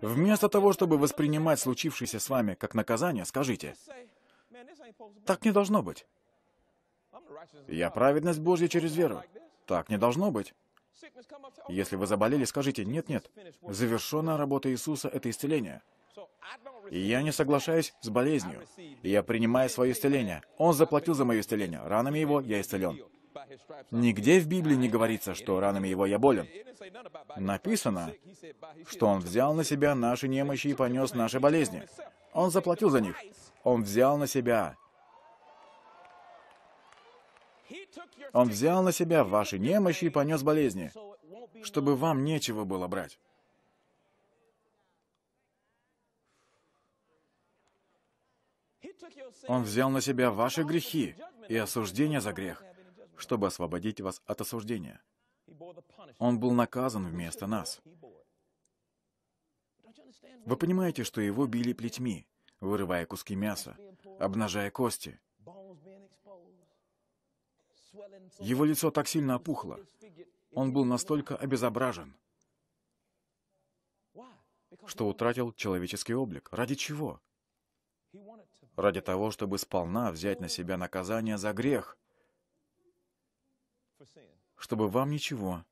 Вместо того, чтобы воспринимать случившееся с вами как наказание, скажите, «Так не должно быть». «Я праведность Божья через веру». «Так не должно быть». Если вы заболели, скажите, «Нет-нет, завершенная работа Иисуса — это исцеление». И я не соглашаюсь с болезнью. я принимаю свое исцеление. Он заплатил за мое исцеление. Ранами его я исцелен. Нигде в Библии не говорится, что ранами его я болен. Написано, что он взял на себя наши немощи и понес наши болезни. Он заплатил за них. Он взял на себя. Он взял на себя ваши немощи и понес болезни, чтобы вам нечего было брать. Он взял на себя ваши грехи и осуждение за грех чтобы освободить вас от осуждения. Он был наказан вместо нас. Вы понимаете, что его били плетьми, вырывая куски мяса, обнажая кости. Его лицо так сильно опухло. Он был настолько обезображен, что утратил человеческий облик. Ради чего? Ради того, чтобы сполна взять на себя наказание за грех, чтобы вам ничего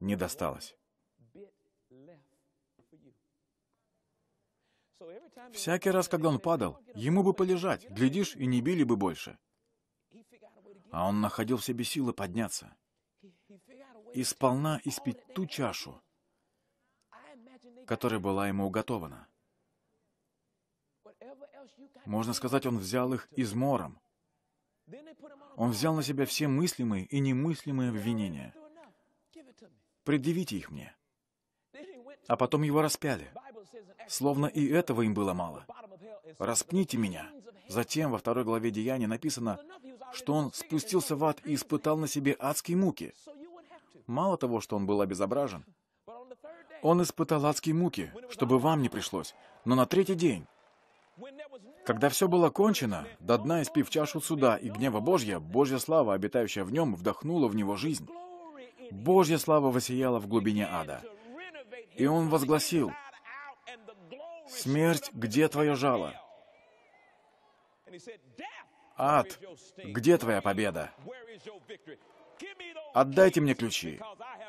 не досталось. Всякий раз, когда он падал, ему бы полежать, глядишь, и не били бы больше. А он находил в себе силы подняться и сполна испить ту чашу, которая была ему уготована. Можно сказать, он взял их измором, он взял на себя все мыслимые и немыслимые обвинения. Предъявите их мне. А потом его распяли. Словно и этого им было мало. «Распните меня!» Затем во второй главе Деяния написано, что он спустился в ад и испытал на себе адские муки. Мало того, что он был обезображен, он испытал адские муки, чтобы вам не пришлось. Но на третий день, когда все было кончено, до дна испив чашу суда и гнева Божья, Божья слава, обитающая в нем, вдохнула в него жизнь. Божья слава воссияла в глубине ада. И он возгласил, «Смерть, где твое жало?» «Ад, где твоя победа?» «Отдайте мне ключи.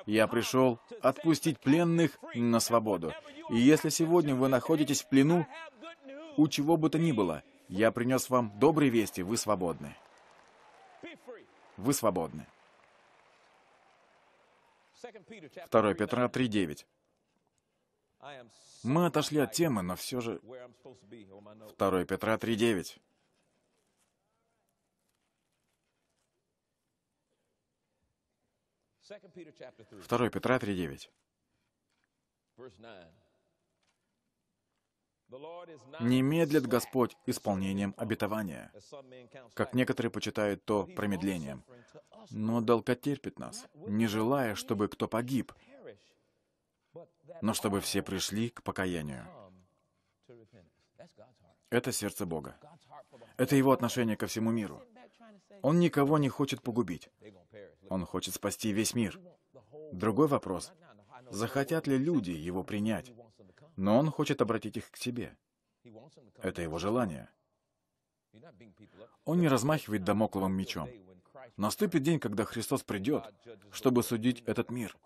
Я пришел отпустить пленных на свободу. И если сегодня вы находитесь в плену, у чего бы то ни было. Я принес вам добрые вести, вы свободны. Вы свободны. 2 Петра 3.9. Мы отошли от темы, но все же... 2 Петра 3.9. Второй Петра 3.9. Не медлит Господь исполнением обетования, как некоторые почитают то промедлением, но долготерпит нас, не желая, чтобы кто погиб, но чтобы все пришли к покаянию. Это сердце Бога. Это Его отношение ко всему миру. Он никого не хочет погубить. Он хочет спасти весь мир. Другой вопрос, захотят ли люди Его принять? но он хочет обратить их к себе. Это его желание. Он не размахивает домокловым мечом. Наступит день, когда Христос придет, чтобы судить этот мир.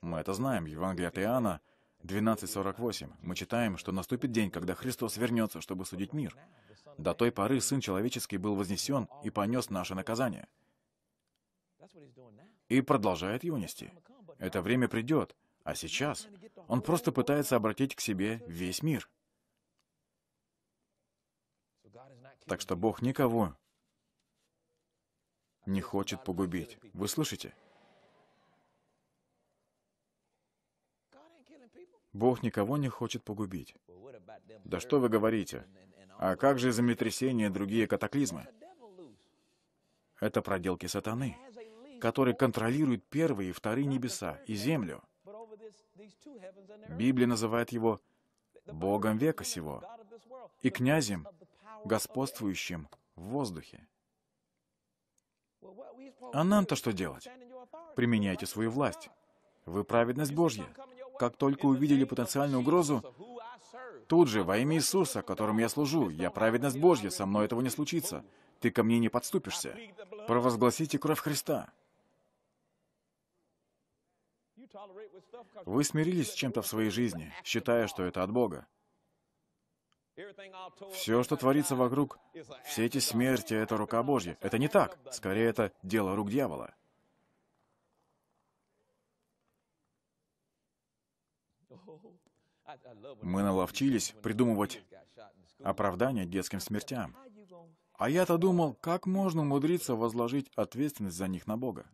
Мы это знаем. Евангелие от Иоанна 12.48. Мы читаем, что наступит день, когда Христос вернется, чтобы судить мир. До той поры Сын Человеческий был вознесен и понес наше наказание. И продолжает его нести. Это время придет, а сейчас он просто пытается обратить к себе весь мир. Так что Бог никого не хочет погубить. Вы слышите? Бог никого не хочет погубить. Да что вы говорите? А как же землетрясения и другие катаклизмы? Это проделки сатаны, который контролирует первые и вторые небеса и землю. Библия называет его Богом века сего и князем, господствующим в воздухе. А нам-то что делать? Применяйте свою власть. Вы праведность Божья. Как только увидели потенциальную угрозу, тут же, во имя Иисуса, которому я служу, я праведность Божья, со мной этого не случится. Ты ко мне не подступишься. Провозгласите кровь Христа. Вы смирились с чем-то в своей жизни, считая, что это от Бога. Все, что творится вокруг, все эти смерти, это рука Божья. Это не так. Скорее, это дело рук дьявола. Мы наловчились придумывать оправдания детским смертям. А я-то думал, как можно умудриться возложить ответственность за них на Бога.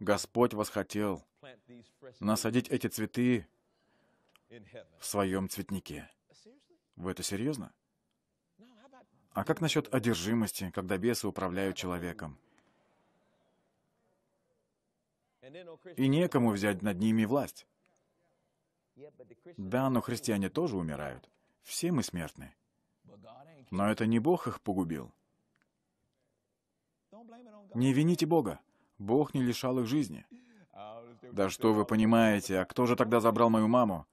Господь восхотел, насадить эти цветы в своем цветнике. Вы это серьезно? А как насчет одержимости, когда бесы управляют человеком? Oh, И некому взять над ними власть. Да, но христиане тоже умирают. Все мы смертны. Но это не Бог их погубил. Не вините Бога. Бог не лишал их жизни. Да что вы понимаете, а кто же тогда забрал мою маму?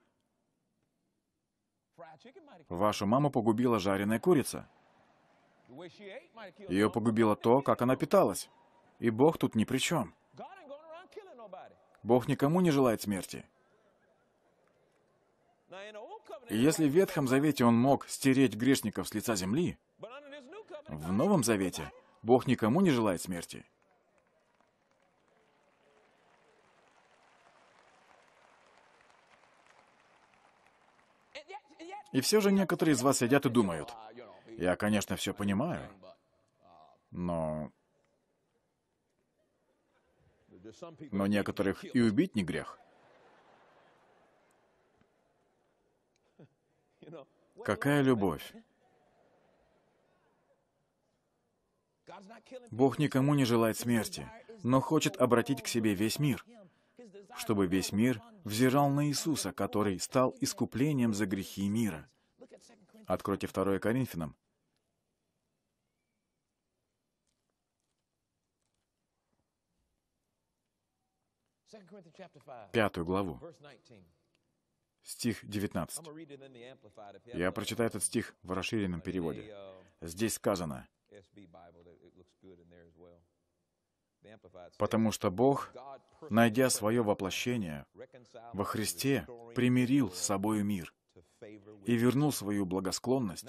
Вашу маму погубила жареная курица. Ее погубило то, как она питалась. И Бог тут ни при чем. Бог никому не желает смерти. И если в Ветхом Завете он мог стереть грешников с лица земли, в Новом Завете Бог никому не желает смерти. И все же некоторые из вас сидят и думают. Я, конечно, все понимаю, но... Но некоторых и убить не грех. Какая любовь? Бог никому не желает смерти, но хочет обратить к себе весь мир чтобы весь мир взирал на Иисуса, который стал искуплением за грехи мира. Откройте 2 Коринфянам. Пятую главу, стих 19. Я прочитаю этот стих в расширенном переводе. Здесь сказано, Потому что Бог, найдя свое воплощение во Христе, примирил с собой мир и вернул свою благосклонность,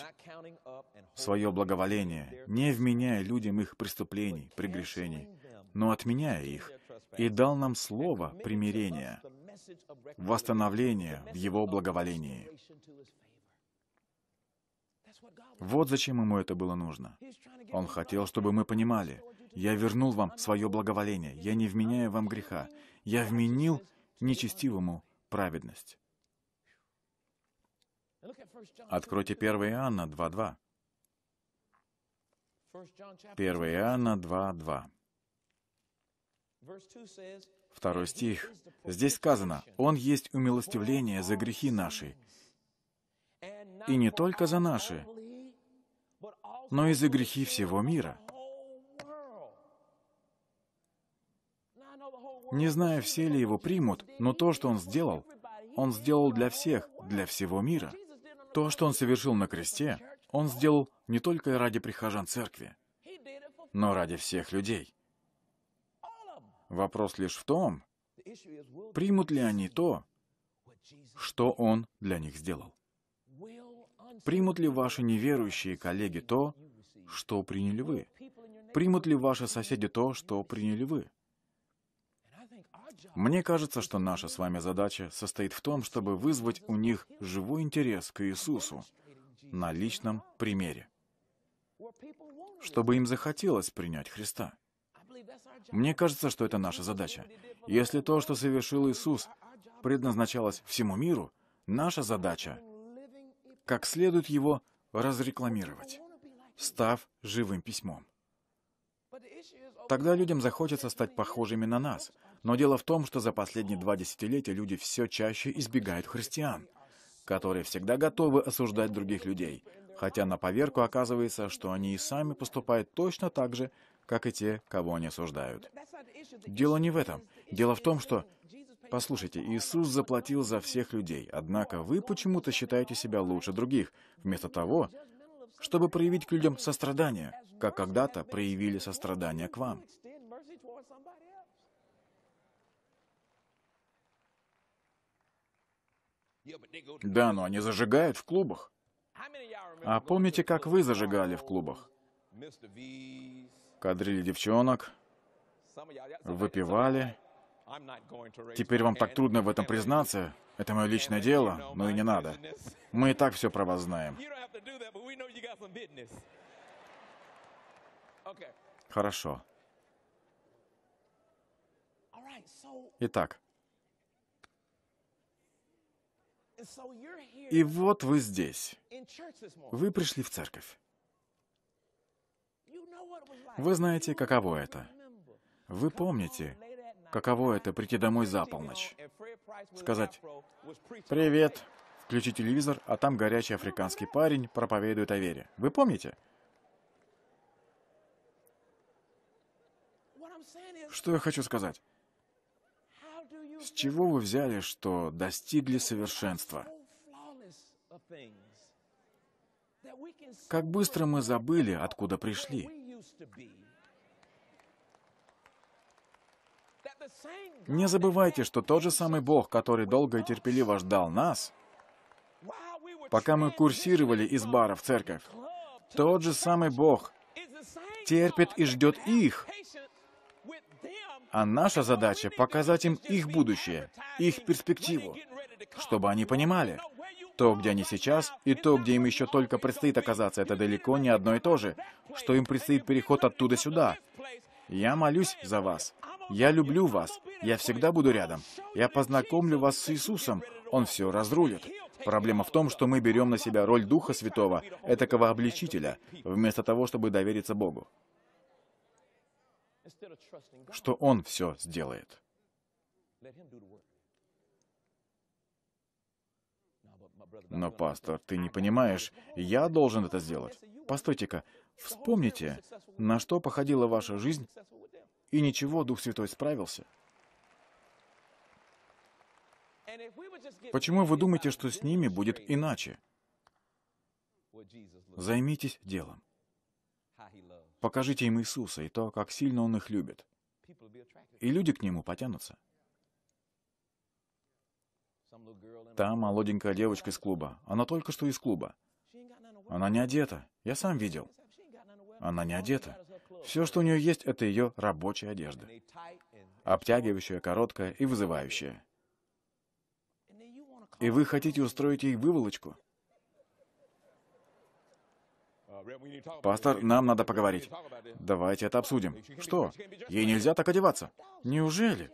свое благоволение, не вменяя людям их преступлений, прегрешений, но отменяя их, и дал нам слово примирения, восстановления в Его благоволении. Вот зачем ему это было нужно. Он хотел, чтобы мы понимали, я вернул вам свое благоволение, я не вменяю вам греха. Я вменил нечестивому праведность. Откройте 1 Иоанна 2.2. 1 Иоанна 2.2. Второй стих. Здесь сказано, «Он есть умилостивление за грехи наши, и не только за наши, но и за грехи всего мира». Не знаю, все ли его примут, но то, что он сделал, он сделал для всех, для всего мира. То, что он совершил на кресте, он сделал не только ради прихожан церкви, но ради всех людей. Вопрос лишь в том, примут ли они то, что он для них сделал. Примут ли ваши неверующие коллеги то, что приняли вы? Примут ли ваши соседи то, что приняли вы? Мне кажется, что наша с вами задача состоит в том, чтобы вызвать у них живой интерес к Иисусу на личном примере, чтобы им захотелось принять Христа. Мне кажется, что это наша задача. Если то, что совершил Иисус, предназначалось всему миру, наша задача как следует его разрекламировать, став живым письмом. Тогда людям захочется стать похожими на нас — но дело в том, что за последние два десятилетия люди все чаще избегают христиан, которые всегда готовы осуждать других людей, хотя на поверку оказывается, что они и сами поступают точно так же, как и те, кого они осуждают. Дело не в этом. Дело в том, что... Послушайте, Иисус заплатил за всех людей, однако вы почему-то считаете себя лучше других, вместо того, чтобы проявить к людям сострадание, как когда-то проявили сострадание к вам. Да, но они зажигают в клубах. А помните, как вы зажигали в клубах? Кадрили девчонок, выпивали. Теперь вам так трудно в этом признаться. Это мое личное дело, но и не надо. Мы и так все про вас знаем. Хорошо. Итак, И вот вы здесь. Вы пришли в церковь. Вы знаете, каково это. Вы помните, каково это прийти домой за полночь. Сказать «Привет», включить телевизор, а там горячий африканский парень проповедует о вере. Вы помните? Что я хочу сказать? С чего вы взяли, что достигли совершенства? Как быстро мы забыли, откуда пришли. Не забывайте, что тот же самый Бог, который долго и терпеливо ждал нас, пока мы курсировали из бара в церковь, тот же самый Бог терпит и ждет их, а наша задача — показать им их будущее, их перспективу, чтобы они понимали, то, где они сейчас, и то, где им еще только предстоит оказаться, это далеко не одно и то же, что им предстоит переход оттуда сюда. Я молюсь за вас. Я люблю вас. Я всегда буду рядом. Я познакомлю вас с Иисусом. Он все разрулит. Проблема в том, что мы берем на себя роль Духа Святого, этакого обличителя, вместо того, чтобы довериться Богу что Он все сделает. Но, пастор, ты не понимаешь, я должен это сделать. Постойте-ка, вспомните, на что походила ваша жизнь, и ничего, Дух Святой справился. Почему вы думаете, что с ними будет иначе? Займитесь делом. Покажите им Иисуса и то, как сильно Он их любит. И люди к Нему потянутся. Та молоденькая девочка из клуба. Она только что из клуба. Она не одета. Я сам видел. Она не одета. Все, что у нее есть, это ее рабочая одежда. Обтягивающая, короткая и вызывающая. И вы хотите устроить ей выволочку? «Пастор, нам надо поговорить. Давайте это обсудим». «Что? Ей нельзя так одеваться?» «Неужели?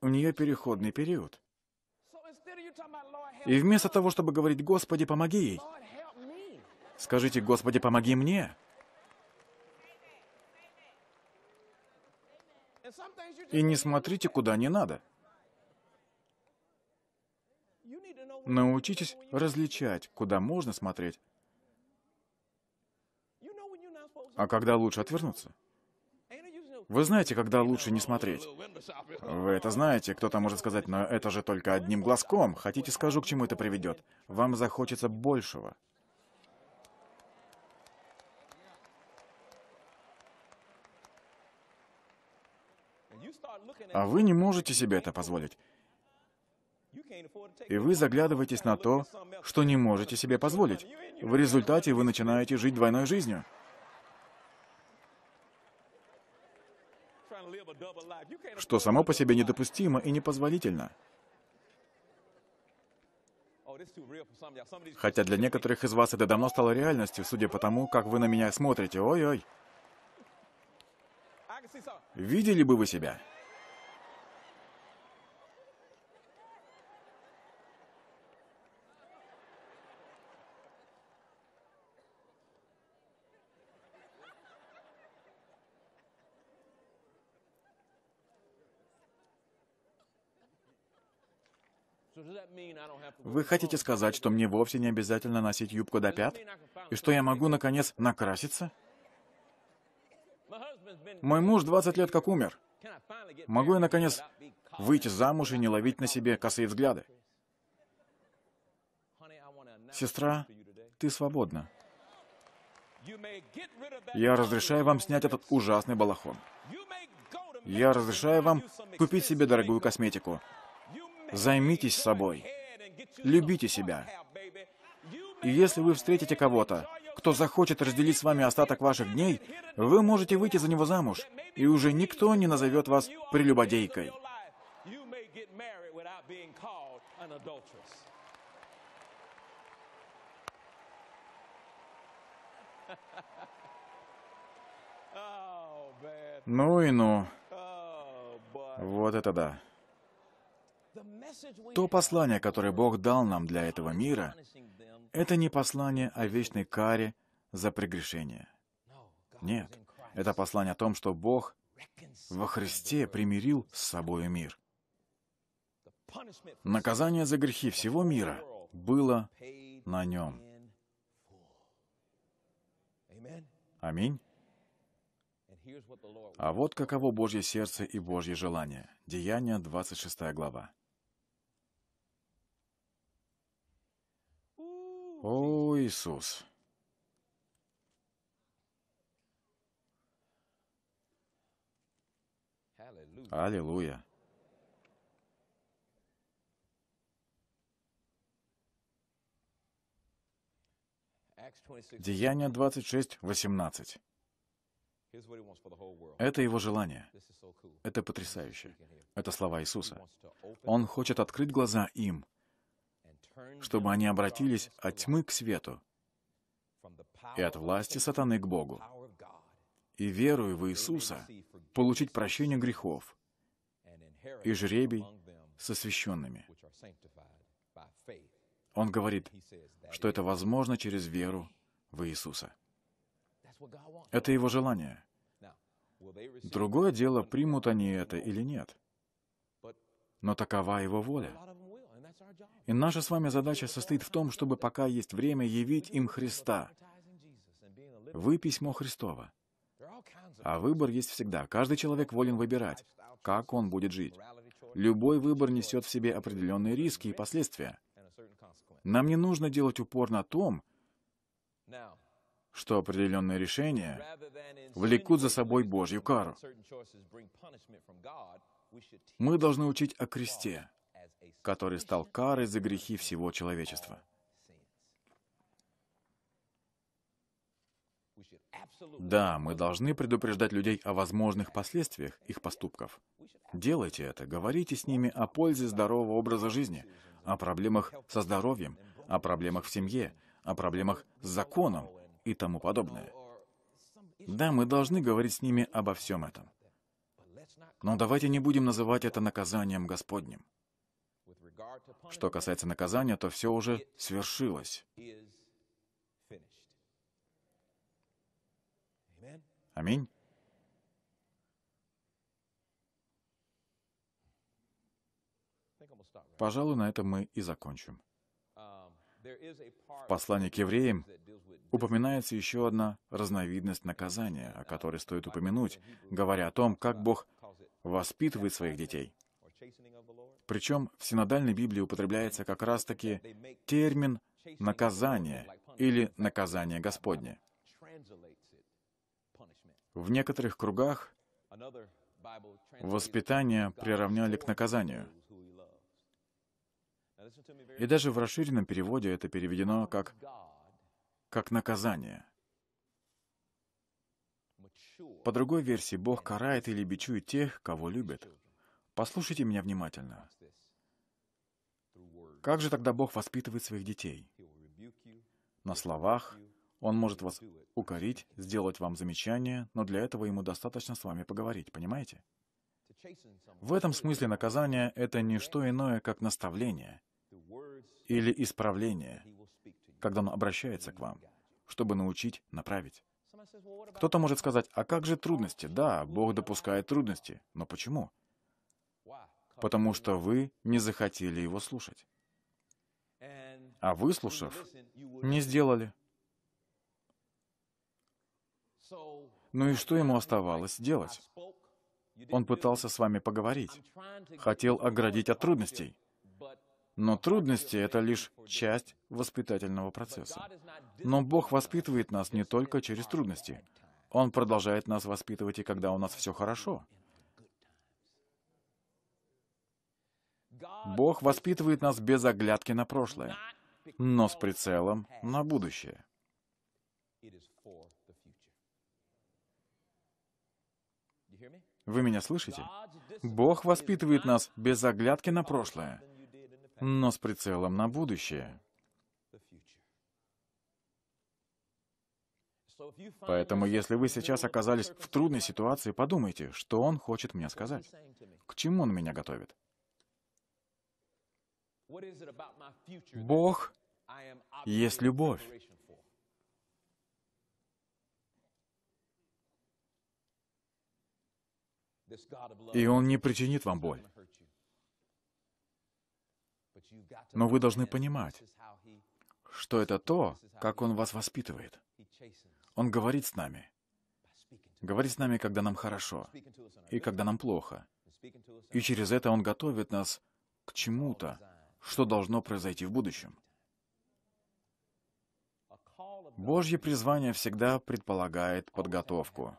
У нее переходный период». И вместо того, чтобы говорить «Господи, помоги ей», скажите «Господи, помоги мне». И не смотрите, куда не надо. Научитесь различать, куда можно смотреть, а когда лучше отвернуться. Вы знаете, когда лучше не смотреть. Вы это знаете, кто-то может сказать, но это же только одним глазком. Хотите, скажу, к чему это приведет. Вам захочется большего. А вы не можете себе это позволить. И вы заглядываетесь на то, что не можете себе позволить. В результате вы начинаете жить двойной жизнью. что само по себе недопустимо и непозволительно. Хотя для некоторых из вас это давно стало реальностью, судя по тому, как вы на меня смотрите. Ой-ой. Видели бы вы себя? Вы хотите сказать, что мне вовсе не обязательно носить юбку до пят? И что я могу, наконец, накраситься? Мой муж 20 лет как умер. Могу я, наконец, выйти замуж и не ловить на себе косые взгляды? Сестра, ты свободна. Я разрешаю вам снять этот ужасный балахон. Я разрешаю вам купить себе дорогую косметику. Займитесь собой. Любите себя. И если вы встретите кого-то, кто захочет разделить с вами остаток ваших дней, вы можете выйти за него замуж, и уже никто не назовет вас прелюбодейкой. Ну и ну. Вот это да. То послание, которое Бог дал нам для этого мира, это не послание о вечной каре за прегрешение. Нет, это послание о том, что Бог во Христе примирил с собой мир. Наказание за грехи всего мира было на нем. Аминь. А вот каково Божье сердце и Божье желание. Деяние, 26 глава. О, Иисус! Аллилуйя! Деяние 26, 18. Это его желание. Это потрясающе. Это слова Иисуса. Он хочет открыть глаза им, чтобы они обратились от тьмы к свету и от власти сатаны к Богу. И верую в Иисуса получить прощение грехов и жребий с освященными. Он говорит, что это возможно через веру в Иисуса. Это его желание. Другое дело, примут они это или нет. Но такова его воля. И наша с вами задача состоит в том, чтобы пока есть время явить им Христа. Вы письмо Христово. А выбор есть всегда. Каждый человек волен выбирать, как он будет жить. Любой выбор несет в себе определенные риски и последствия. Нам не нужно делать упор на том, что определенные решения влекут за собой Божью кару. Мы должны учить о кресте, который стал карой за грехи всего человечества. Да, мы должны предупреждать людей о возможных последствиях их поступков. Делайте это, говорите с ними о пользе здорового образа жизни, о проблемах со здоровьем, о проблемах в семье, о проблемах с законом и тому подобное. Да, мы должны говорить с ними обо всем этом. Но давайте не будем называть это наказанием Господним. Что касается наказания, то все уже свершилось. Аминь. Пожалуй, на этом мы и закончим. В послании к евреям упоминается еще одна разновидность наказания, о которой стоит упомянуть, говоря о том, как Бог воспитывает своих детей. Причем в синодальной Библии употребляется как раз-таки термин «наказание» или «наказание Господне». В некоторых кругах воспитание приравняли к наказанию. И даже в расширенном переводе это переведено как «как наказание». По другой версии, Бог карает или бичует тех, кого любит. Послушайте меня внимательно. Как же тогда Бог воспитывает своих детей? На словах Он может вас укорить, сделать вам замечание, но для этого Ему достаточно с вами поговорить, понимаете? В этом смысле наказание — это не что иное, как наставление или исправление, когда Он обращается к вам, чтобы научить направить. Кто-то может сказать, а как же трудности? Да, Бог допускает трудности, но почему? Почему? потому что вы не захотели его слушать. А выслушав, не сделали. Ну и что ему оставалось делать? Он пытался с вами поговорить, хотел оградить от трудностей. Но трудности — это лишь часть воспитательного процесса. Но Бог воспитывает нас не только через трудности. Он продолжает нас воспитывать и когда у нас все хорошо. Бог воспитывает нас без оглядки на прошлое, но с прицелом на будущее. Вы меня слышите? Бог воспитывает нас без оглядки на прошлое, но с прицелом на будущее. Поэтому, если вы сейчас оказались в трудной ситуации, подумайте, что Он хочет мне сказать. К чему Он меня готовит? Бог есть любовь. И Он не причинит вам боль. Но вы должны понимать, что это то, как Он вас воспитывает. Он говорит с нами. Говорит с нами, когда нам хорошо и когда нам плохо. И через это Он готовит нас к чему-то, что должно произойти в будущем. Божье призвание всегда предполагает подготовку.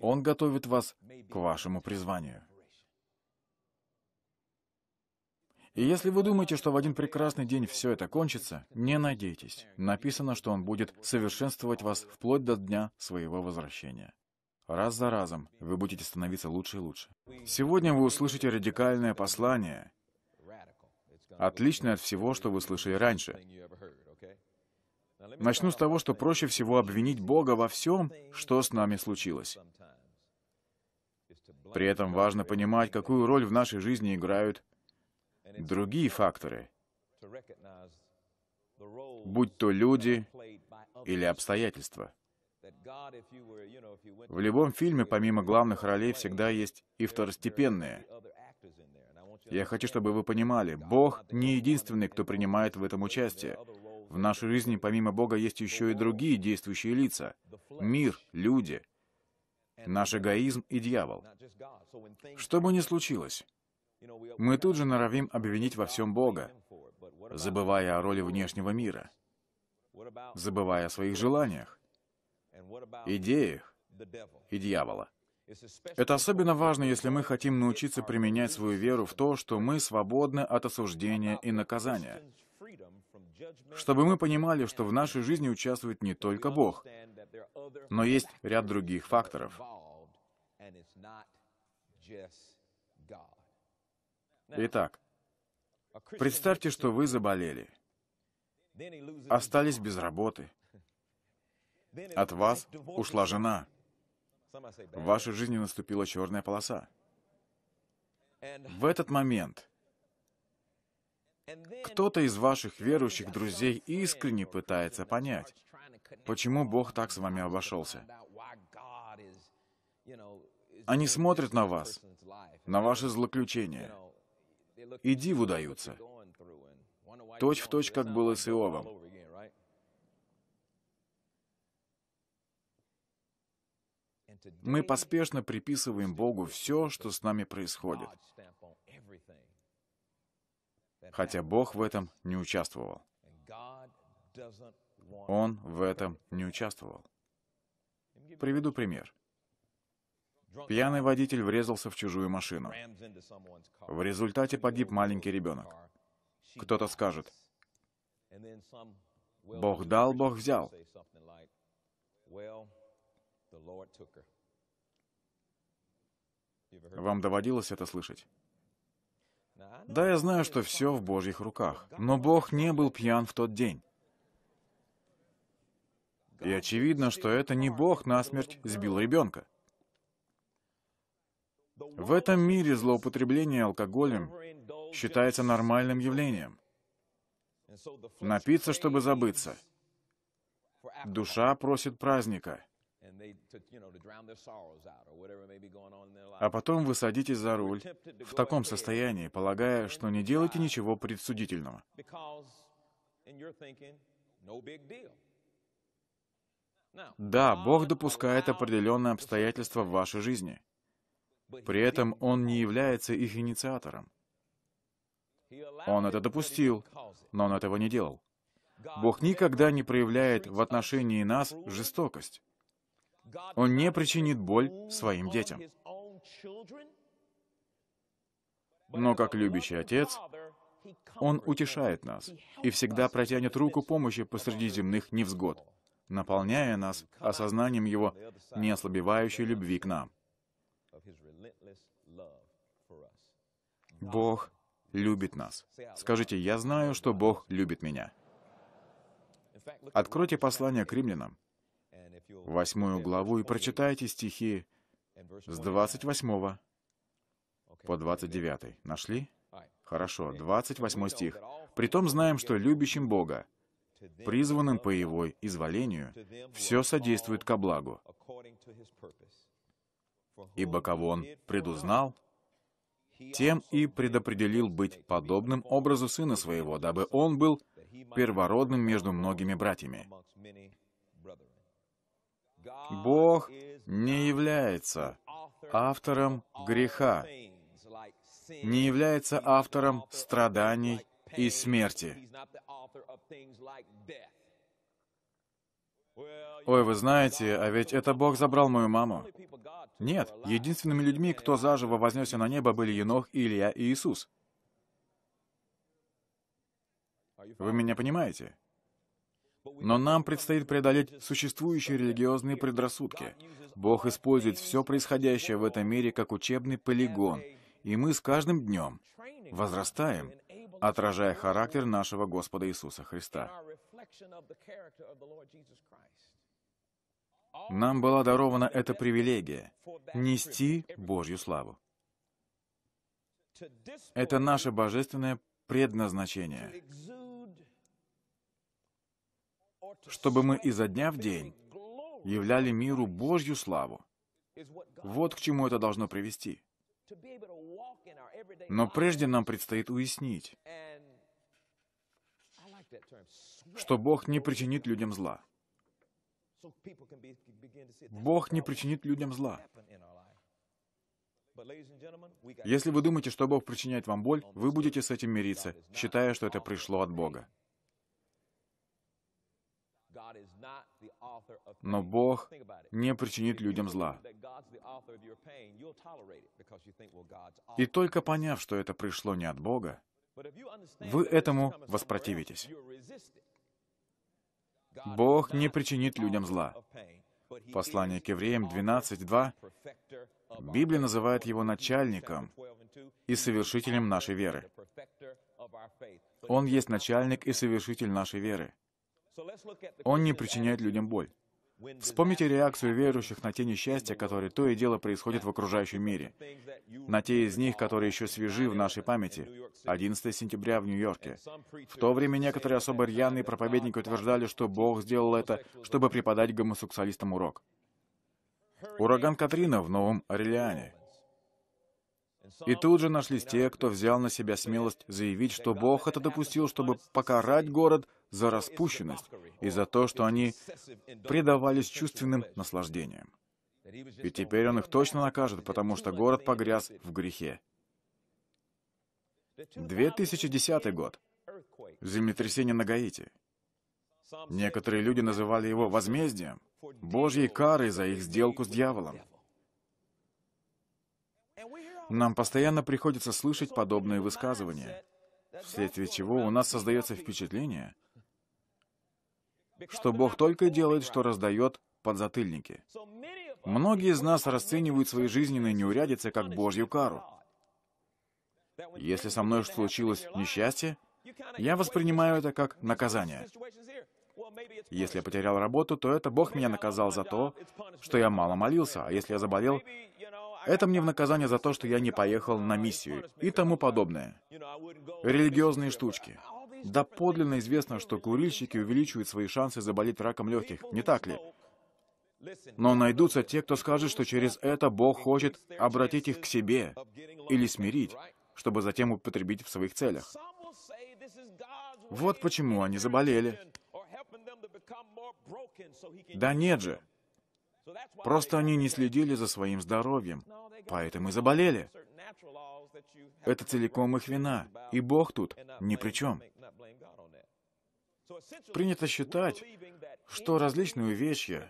Он готовит вас к вашему призванию. И если вы думаете, что в один прекрасный день все это кончится, не надейтесь. Написано, что Он будет совершенствовать вас вплоть до дня своего возвращения. Раз за разом вы будете становиться лучше и лучше. Сегодня вы услышите радикальное послание, отличное от всего, что вы слышали раньше. Начну с того, что проще всего обвинить Бога во всем, что с нами случилось. При этом важно понимать, какую роль в нашей жизни играют другие факторы, будь то люди или обстоятельства. В любом фильме, помимо главных ролей, всегда есть и второстепенные. Я хочу, чтобы вы понимали, Бог не единственный, кто принимает в этом участие. В нашей жизни помимо Бога есть еще и другие действующие лица. Мир, люди, наш эгоизм и дьявол. Что бы ни случилось, мы тут же норовим обвинить во всем Бога, забывая о роли внешнего мира, забывая о своих желаниях идеях и дьявола. Это особенно важно, если мы хотим научиться применять свою веру в то, что мы свободны от осуждения и наказания. Чтобы мы понимали, что в нашей жизни участвует не только Бог, но есть ряд других факторов. Итак, представьте, что вы заболели, остались без работы, от вас ушла жена. В вашей жизни наступила черная полоса. В этот момент кто-то из ваших верующих друзей искренне пытается понять, почему Бог так с вами обошелся. Они смотрят на вас, на ваши злоключения, и диву даются. Точь в точь, как было с Иовом. Мы поспешно приписываем Богу все, что с нами происходит, хотя Бог в этом не участвовал. Он в этом не участвовал. Приведу пример. Пьяный водитель врезался в чужую машину. В результате погиб маленький ребенок. Кто-то скажет, «Бог дал, Бог взял». Вам доводилось это слышать? Да, я знаю, что все в Божьих руках, но Бог не был пьян в тот день. И очевидно, что это не Бог насмерть сбил ребенка. В этом мире злоупотребление алкоголем считается нормальным явлением. Напиться, чтобы забыться. Душа просит праздника. А потом вы садитесь за руль в таком состоянии, полагая, что не делаете ничего предсудительного. Да, Бог допускает определенные обстоятельства в вашей жизни. При этом Он не является их инициатором. Он это допустил, но он этого не делал. Бог никогда не проявляет в отношении нас жестокость. Он не причинит боль своим детям. Но как любящий отец, он утешает нас и всегда протянет руку помощи посреди земных невзгод, наполняя нас осознанием его неослабевающей любви к нам. Бог любит нас. Скажите, я знаю, что Бог любит меня. Откройте послание к римлянам, восьмую главу и прочитайте стихи с 28 по 29. Нашли? Хорошо, 28 стих. «Притом знаем, что любящим Бога, призванным по Его изволению, все содействует ко благу, ибо кого Он предузнал, тем и предопределил быть подобным образу Сына Своего, дабы Он был первородным между многими братьями. Бог не является автором греха, не является автором страданий и смерти. Ой, вы знаете, а ведь это Бог забрал мою маму. Нет, единственными людьми, кто заживо вознесся на небо, были Енох, Илья и Иисус. Вы меня понимаете? Но нам предстоит преодолеть существующие религиозные предрассудки. Бог использует все происходящее в этом мире как учебный полигон, и мы с каждым днем возрастаем, отражая характер нашего Господа Иисуса Христа. Нам была дарована эта привилегия — нести Божью славу. Это наше божественное предназначение чтобы мы изо дня в день являли миру Божью славу. Вот к чему это должно привести. Но прежде нам предстоит уяснить, что Бог не причинит людям зла. Бог не причинит людям зла. Если вы думаете, что Бог причиняет вам боль, вы будете с этим мириться, считая, что это пришло от Бога. Но Бог не причинит людям зла. И только поняв, что это пришло не от Бога, вы этому воспротивитесь. Бог не причинит людям зла. Послание к евреям 12.2 Библия называет его начальником и совершителем нашей веры. Он есть начальник и совершитель нашей веры. Он не причиняет людям боль. Вспомните реакцию верующих на те несчастья, которые то и дело происходят в окружающем мире. На те из них, которые еще свежи в нашей памяти. 11 сентября в Нью-Йорке. В то время некоторые особо рьяные проповедники утверждали, что Бог сделал это, чтобы преподать гомосексуалистам урок. Ураган Катрина в Новом Орлеане. И тут же нашлись те, кто взял на себя смелость заявить, что Бог это допустил, чтобы покарать город за распущенность и за то, что они предавались чувственным наслаждениям. И теперь он их точно накажет, потому что город погряз в грехе. 2010 год. Землетрясение на Гаити. Некоторые люди называли его возмездием, Божьей карой за их сделку с дьяволом. Нам постоянно приходится слышать подобные высказывания, вследствие чего у нас создается впечатление, что Бог только делает, что раздает подзатыльники. Многие из нас расценивают свои жизненные неурядицы как Божью кару. Если со мной случилось несчастье, я воспринимаю это как наказание. Если я потерял работу, то это Бог меня наказал за то, что я мало молился, а если я заболел, это мне в наказание за то, что я не поехал на миссию и тому подобное. Религиозные штучки. Да подлинно известно, что курильщики увеличивают свои шансы заболеть раком легких, не так ли? Но найдутся те, кто скажет, что через это Бог хочет обратить их к себе или смирить, чтобы затем употребить в своих целях. Вот почему они заболели. Да нет же, Просто они не следили за своим здоровьем, поэтому и заболели. Это целиком их вина, и Бог тут ни при чем. Принято считать, что различные вещи,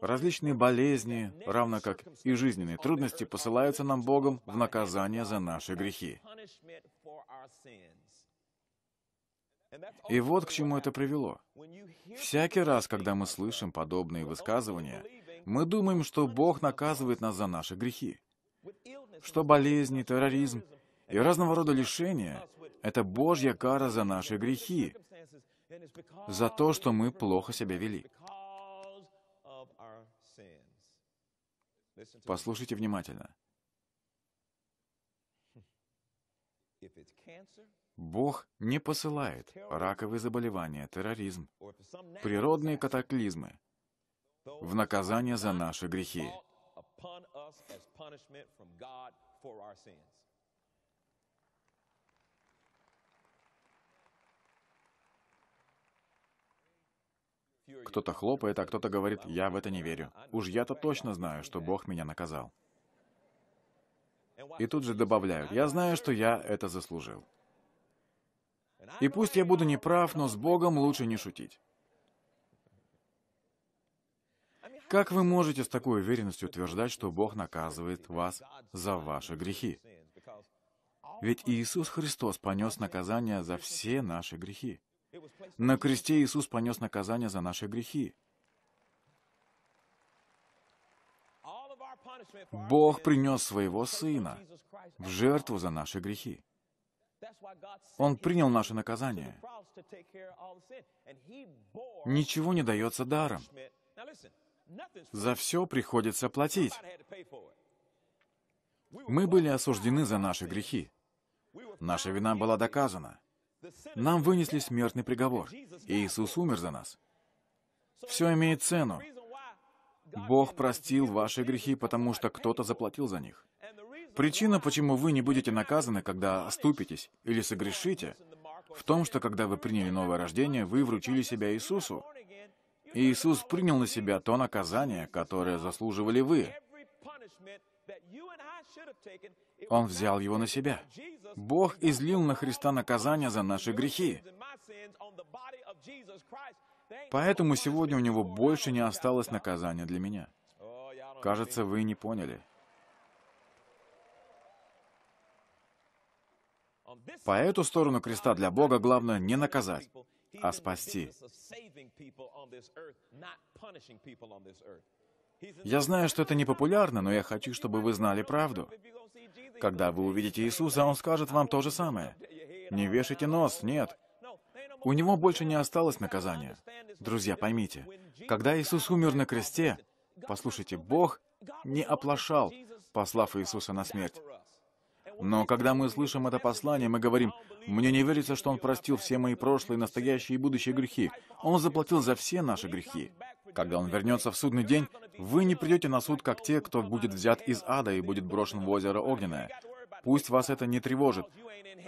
различные болезни, равно как и жизненные трудности, посылаются нам Богом в наказание за наши грехи. И вот к чему это привело. Всякий раз, когда мы слышим подобные высказывания, мы думаем, что Бог наказывает нас за наши грехи. Что болезни, терроризм и разного рода лишения — это Божья кара за наши грехи, за то, что мы плохо себя вели. Послушайте внимательно. Бог не посылает раковые заболевания, терроризм, природные катаклизмы в наказание за наши грехи. Кто-то хлопает, а кто-то говорит, я в это не верю. Уж я-то точно знаю, что Бог меня наказал. И тут же добавляют, я знаю, что я это заслужил. И пусть я буду неправ, но с Богом лучше не шутить. Как вы можете с такой уверенностью утверждать, что Бог наказывает вас за ваши грехи? Ведь Иисус Христос понес наказание за все наши грехи. На кресте Иисус понес наказание за наши грехи. Бог принес своего Сына в жертву за наши грехи. Он принял наше наказание. Ничего не дается даром. За все приходится платить. Мы были осуждены за наши грехи. Наша вина была доказана. Нам вынесли смертный приговор. И Иисус умер за нас. Все имеет цену. Бог простил ваши грехи, потому что кто-то заплатил за них. Причина, почему вы не будете наказаны, когда оступитесь или согрешите, в том, что когда вы приняли новое рождение, вы вручили себя Иисусу. И Иисус принял на себя то наказание, которое заслуживали вы. Он взял его на себя. Бог излил на Христа наказание за наши грехи. Поэтому сегодня у него больше не осталось наказания для меня. Кажется, вы не поняли. По эту сторону креста для Бога главное не наказать, а спасти. Я знаю, что это непопулярно, но я хочу, чтобы вы знали правду. Когда вы увидите Иисуса, Он скажет вам то же самое. Не вешайте нос, нет. У него больше не осталось наказания. Друзья, поймите, когда Иисус умер на кресте, послушайте, Бог не оплошал, послав Иисуса на смерть. Но когда мы слышим это послание, мы говорим, «Мне не верится, что Он простил все мои прошлые, настоящие и будущие грехи. Он заплатил за все наши грехи». Когда Он вернется в судный день, вы не придете на суд, как те, кто будет взят из ада и будет брошен в озеро Огненное. Пусть вас это не тревожит.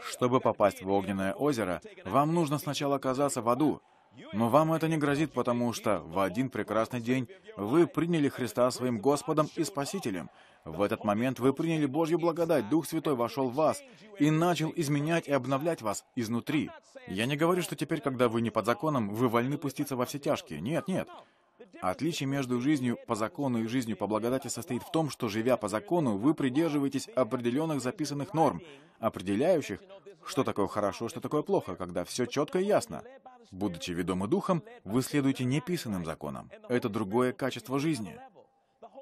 Чтобы попасть в огненное озеро, вам нужно сначала оказаться в аду. Но вам это не грозит, потому что в один прекрасный день вы приняли Христа своим Господом и Спасителем. В этот момент вы приняли Божью благодать, Дух Святой вошел в вас и начал изменять и обновлять вас изнутри. Я не говорю, что теперь, когда вы не под законом, вы вольны пуститься во все тяжкие. Нет, нет. Отличие между жизнью по закону и жизнью по благодати состоит в том, что, живя по закону, вы придерживаетесь определенных записанных норм, определяющих, что такое хорошо, что такое плохо, когда все четко и ясно. Будучи ведомы духом, вы следуете неписанным законам. Это другое качество жизни.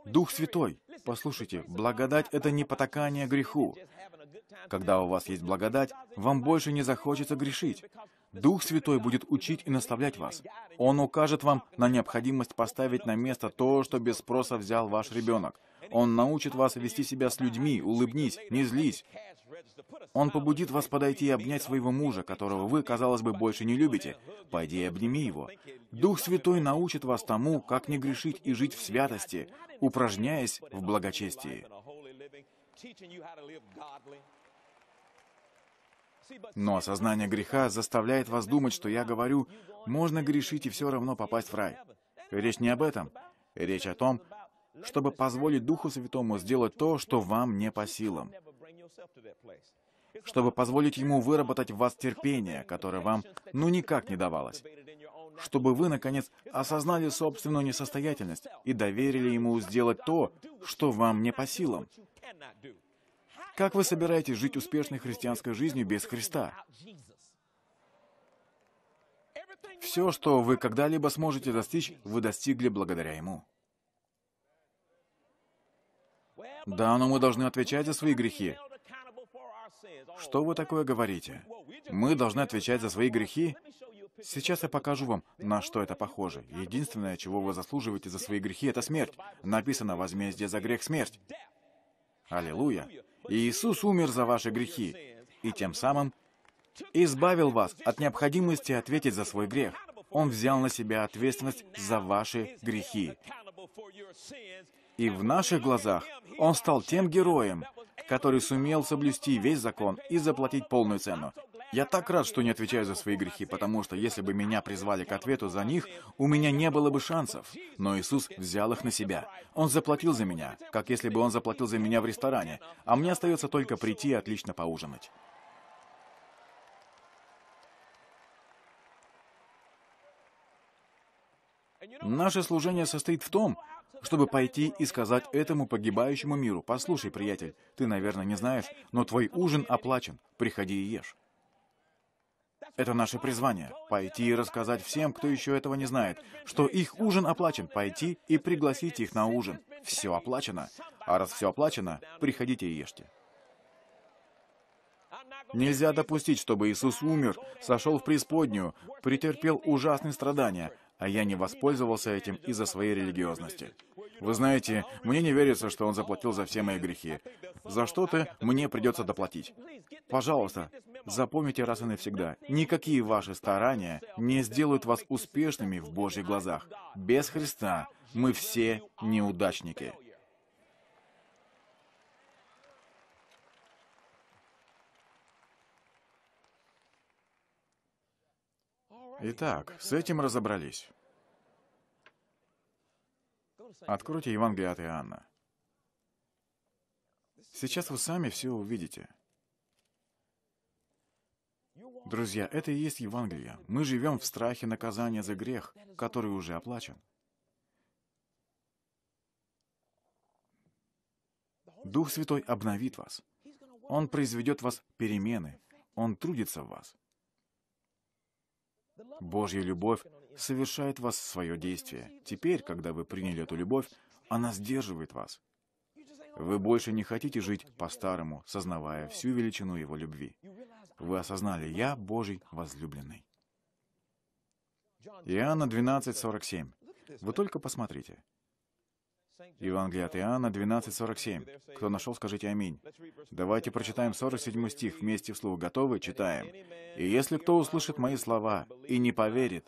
Дух Святой, послушайте, благодать — это не потакание греху. Когда у вас есть благодать, вам больше не захочется грешить, Дух Святой будет учить и наставлять вас. Он укажет вам на необходимость поставить на место то, что без спроса взял ваш ребенок. Он научит вас вести себя с людьми, улыбнись, не злись. Он побудит вас подойти и обнять своего мужа, которого вы, казалось бы, больше не любите. Пойди и обними его. Дух Святой научит вас тому, как не грешить и жить в святости, упражняясь в благочестии. Но осознание греха заставляет вас думать, что я говорю, можно грешить и все равно попасть в рай. Речь не об этом. Речь о том, чтобы позволить Духу Святому сделать то, что вам не по силам. Чтобы позволить Ему выработать в вас терпение, которое вам ну никак не давалось. Чтобы вы, наконец, осознали собственную несостоятельность и доверили Ему сделать то, что вам не по силам. Как вы собираетесь жить успешной христианской жизнью без Христа? Все, что вы когда-либо сможете достичь, вы достигли благодаря Ему. Да, но мы должны отвечать за свои грехи. Что вы такое говорите? Мы должны отвечать за свои грехи? Сейчас я покажу вам, на что это похоже. Единственное, чего вы заслуживаете за свои грехи, это смерть. Написано «возмездие за грех смерть». Аллилуйя! Иисус умер за ваши грехи и тем самым избавил вас от необходимости ответить за свой грех. Он взял на себя ответственность за ваши грехи. И в наших глазах Он стал тем героем, который сумел соблюсти весь закон и заплатить полную цену. Я так рад, что не отвечаю за свои грехи, потому что если бы меня призвали к ответу за них, у меня не было бы шансов. Но Иисус взял их на себя. Он заплатил за меня, как если бы Он заплатил за меня в ресторане, а мне остается только прийти и отлично поужинать. Наше служение состоит в том, чтобы пойти и сказать этому погибающему миру, «Послушай, приятель, ты, наверное, не знаешь, но твой ужин оплачен, приходи и ешь». Это наше призвание — пойти и рассказать всем, кто еще этого не знает, что их ужин оплачен, пойти и пригласить их на ужин. Все оплачено. А раз все оплачено, приходите и ешьте. Нельзя допустить, чтобы Иисус умер, сошел в преисподнюю, претерпел ужасные страдания, а я не воспользовался этим из-за своей религиозности. Вы знаете, мне не верится, что он заплатил за все мои грехи. За что-то мне придется доплатить. Пожалуйста, запомните раз и навсегда, никакие ваши старания не сделают вас успешными в Божьих глазах. Без Христа мы все неудачники. Итак, с этим разобрались. Откройте Евангелие от Иоанна. Сейчас вы сами все увидите. Друзья, это и есть Евангелие. Мы живем в страхе наказания за грех, который уже оплачен. Дух Святой обновит вас. Он произведет в вас перемены. Он трудится в вас. Божья любовь совершает вас свое действие. Теперь, когда вы приняли эту любовь, она сдерживает вас. Вы больше не хотите жить по-старому, сознавая всю величину Его любви. Вы осознали, я Божий возлюбленный. Иоанна 12:47. Вы только посмотрите. Евангелие от Иоанна 12:47. Кто нашел, скажите аминь. Давайте прочитаем 47 стих вместе вслух. Готовы? Читаем. «И если кто услышит мои слова и не поверит,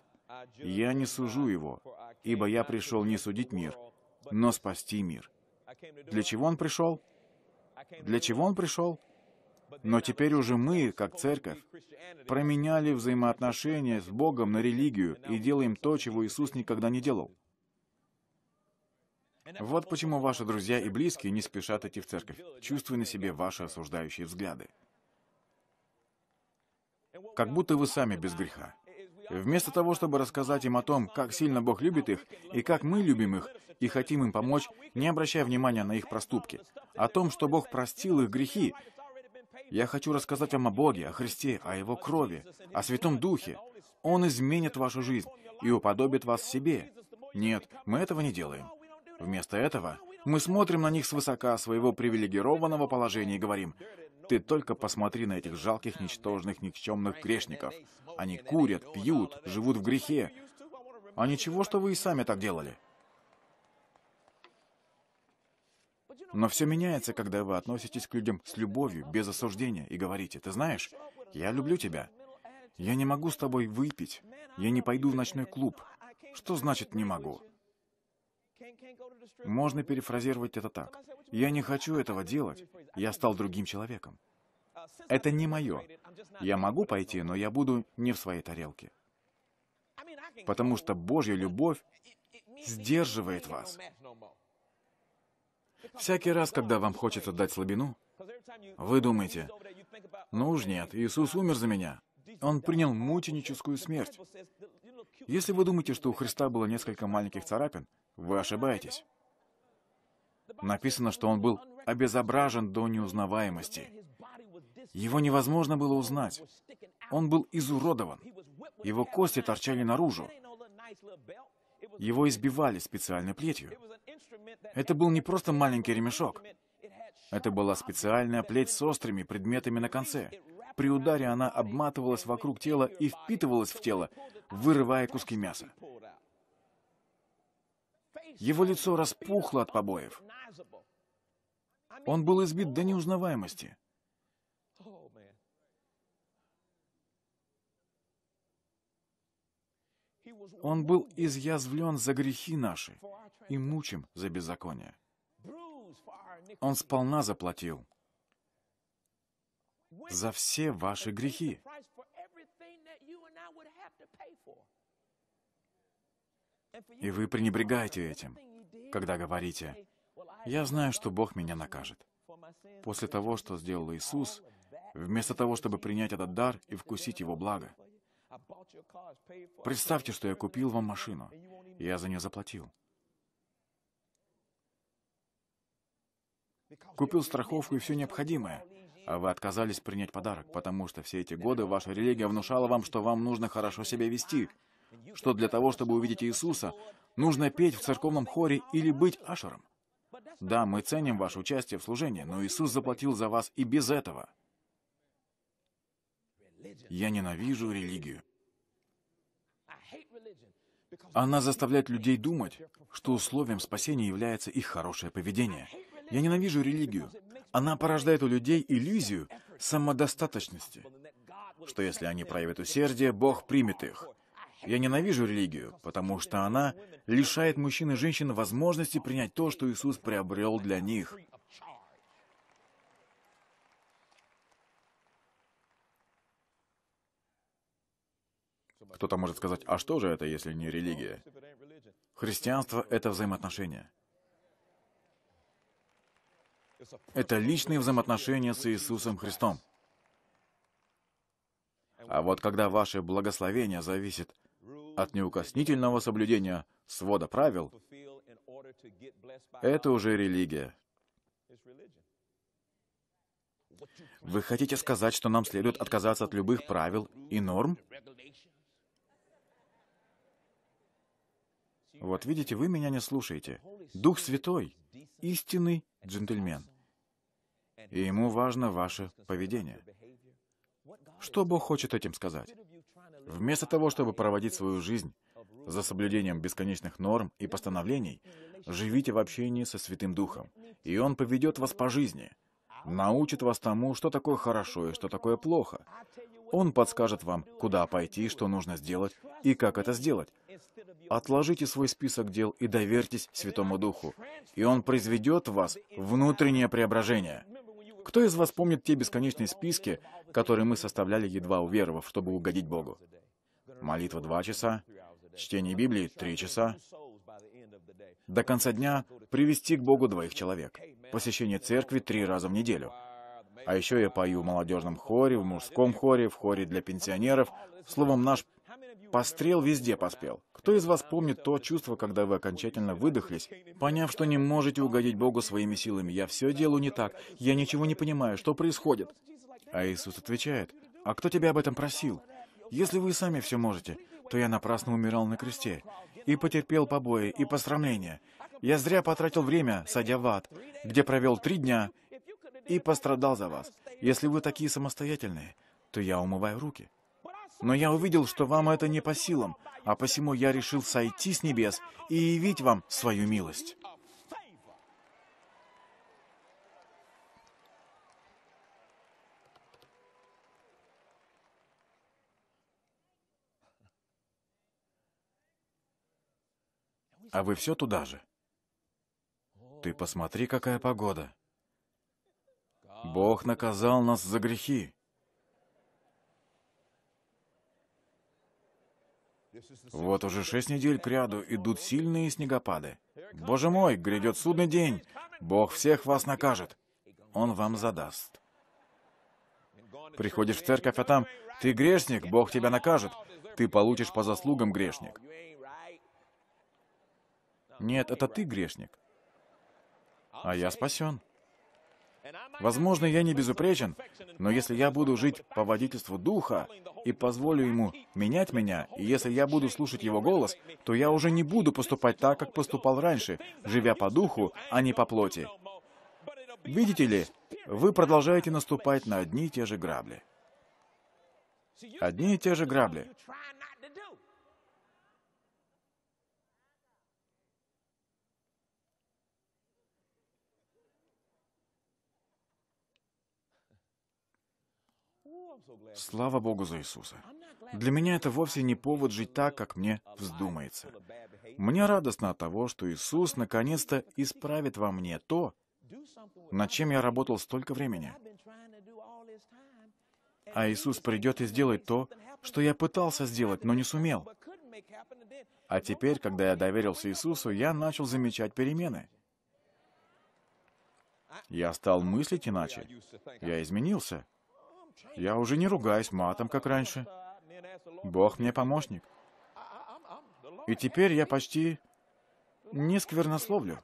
я не сужу его, ибо я пришел не судить мир, но спасти мир. Для чего он пришел? Для чего он пришел? Но теперь уже мы, как церковь, променяли взаимоотношения с Богом на религию и делаем то, чего Иисус никогда не делал. Вот почему ваши друзья и близкие не спешат идти в церковь, чувствуя на себе ваши осуждающие взгляды. Как будто вы сами без греха. Вместо того, чтобы рассказать им о том, как сильно Бог любит их и как мы любим их и хотим им помочь, не обращая внимания на их проступки, о том, что Бог простил их грехи, я хочу рассказать вам о Боге, о Христе, о Его крови, о Святом Духе. Он изменит вашу жизнь и уподобит вас себе. Нет, мы этого не делаем. Вместо этого мы смотрим на них свысока своего привилегированного положения и говорим, ты только посмотри на этих жалких, ничтожных, никчемных грешников. Они курят, пьют, живут в грехе. А ничего, что вы и сами так делали. Но все меняется, когда вы относитесь к людям с любовью, без осуждения, и говорите, «Ты знаешь, я люблю тебя. Я не могу с тобой выпить. Я не пойду в ночной клуб. Что значит «не могу»? Можно перефразировать это так. Я не хочу этого делать. Я стал другим человеком. Uh, это не мое. Я могу пойти, но я буду не в своей тарелке. Потому что Божья любовь сдерживает вас. Всякий раз, когда вам хочется дать слабину, вы думаете, ну уж нет, Иисус умер за меня. Он принял мученическую смерть. Если вы думаете, что у Христа было несколько маленьких царапин, вы ошибаетесь. Написано, что он был обезображен до неузнаваемости. Его невозможно было узнать. Он был изуродован. Его кости торчали наружу. Его избивали специальной плетью. Это был не просто маленький ремешок. Это была специальная плеть с острыми предметами на конце. При ударе она обматывалась вокруг тела и впитывалась в тело, вырывая куски мяса. Его лицо распухло от побоев. Он был избит до неузнаваемости. Он был изъязвлен за грехи наши и мучим за беззаконие. Он сполна заплатил за все ваши грехи. И вы пренебрегаете этим, когда говорите, «Я знаю, что Бог меня накажет». После того, что сделал Иисус, вместо того, чтобы принять этот дар и вкусить его благо. Представьте, что я купил вам машину, и я за нее заплатил. Купил страховку и все необходимое, а вы отказались принять подарок, потому что все эти годы ваша религия внушала вам, что вам нужно хорошо себя вести, что для того, чтобы увидеть Иисуса, нужно петь в церковном хоре или быть ашером. Да, мы ценим ваше участие в служении, но Иисус заплатил за вас и без этого. Я ненавижу религию. Она заставляет людей думать, что условием спасения является их хорошее поведение. Я ненавижу религию. Она порождает у людей иллюзию самодостаточности, что если они проявят усердие, Бог примет их. Я ненавижу религию, потому что она лишает мужчин и женщин возможности принять то, что Иисус приобрел для них. Кто-то может сказать, а что же это, если не религия? Христианство — это взаимоотношения. Это личные взаимоотношения с Иисусом Христом. А вот когда ваше благословение зависит от неукоснительного соблюдения свода правил, это уже религия. Вы хотите сказать, что нам следует отказаться от любых правил и норм? Вот видите, вы меня не слушаете. Дух Святой — истинный джентльмен. И ему важно ваше поведение. Что Бог хочет этим сказать? Вместо того, чтобы проводить свою жизнь за соблюдением бесконечных норм и постановлений, живите в общении со Святым Духом, и Он поведет вас по жизни, научит вас тому, что такое хорошо и что такое плохо. Он подскажет вам, куда пойти, что нужно сделать и как это сделать. Отложите свой список дел и доверьтесь Святому Духу, и Он произведет в вас внутреннее преображение. Кто из вас помнит те бесконечные списки, которые мы составляли, едва уверовав, чтобы угодить Богу? Молитва два часа, чтение Библии три часа, до конца дня привести к Богу двоих человек, посещение церкви три раза в неделю. А еще я пою в молодежном хоре, в мужском хоре, в хоре для пенсионеров. Словом, наш пострел везде поспел. Кто из вас помнит то чувство, когда вы окончательно выдохлись, поняв, что не можете угодить Богу своими силами? Я все делаю не так, я ничего не понимаю, что происходит? А Иисус отвечает, «А кто тебя об этом просил? Если вы сами все можете, то я напрасно умирал на кресте и потерпел побои и посрамления. Я зря потратил время, садя в ад, где провел три дня и пострадал за вас. Если вы такие самостоятельные, то я умываю руки». Но я увидел, что вам это не по силам, а посему я решил сойти с небес и явить вам свою милость». А вы все туда же? Ты посмотри, какая погода. Бог наказал нас за грехи. Вот уже шесть недель кряду идут сильные снегопады. Боже мой, грядет судный день! Бог всех вас накажет! Он вам задаст. Приходишь в церковь, а там «Ты грешник, Бог тебя накажет! Ты получишь по заслугам, грешник!» Нет, это ты грешник. А я спасен. Возможно, я не безупречен, но если я буду жить по водительству Духа и позволю Ему менять меня, и если я буду слушать Его голос, то я уже не буду поступать так, как поступал раньше, живя по Духу, а не по плоти. Видите ли, вы продолжаете наступать на одни и те же грабли. Одни и те же грабли. Слава Богу за Иисуса. Для меня это вовсе не повод жить так, как мне вздумается. Мне радостно от того, что Иисус наконец-то исправит во мне то, над чем я работал столько времени. А Иисус придет и сделает то, что я пытался сделать, но не сумел. А теперь, когда я доверился Иисусу, я начал замечать перемены. Я стал мыслить иначе. Я изменился. Я уже не ругаюсь матом, как раньше. Бог мне помощник. И теперь я почти не сквернословлю.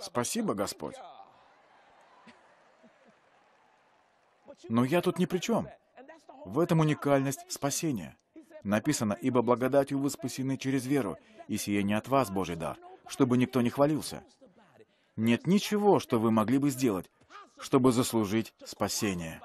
Спасибо, Господь. Но я тут ни при чем. В этом уникальность спасения. Написано, «Ибо благодатью вы спасены через веру, и сие не от вас Божий дар, чтобы никто не хвалился». Нет ничего, что вы могли бы сделать, чтобы заслужить спасение.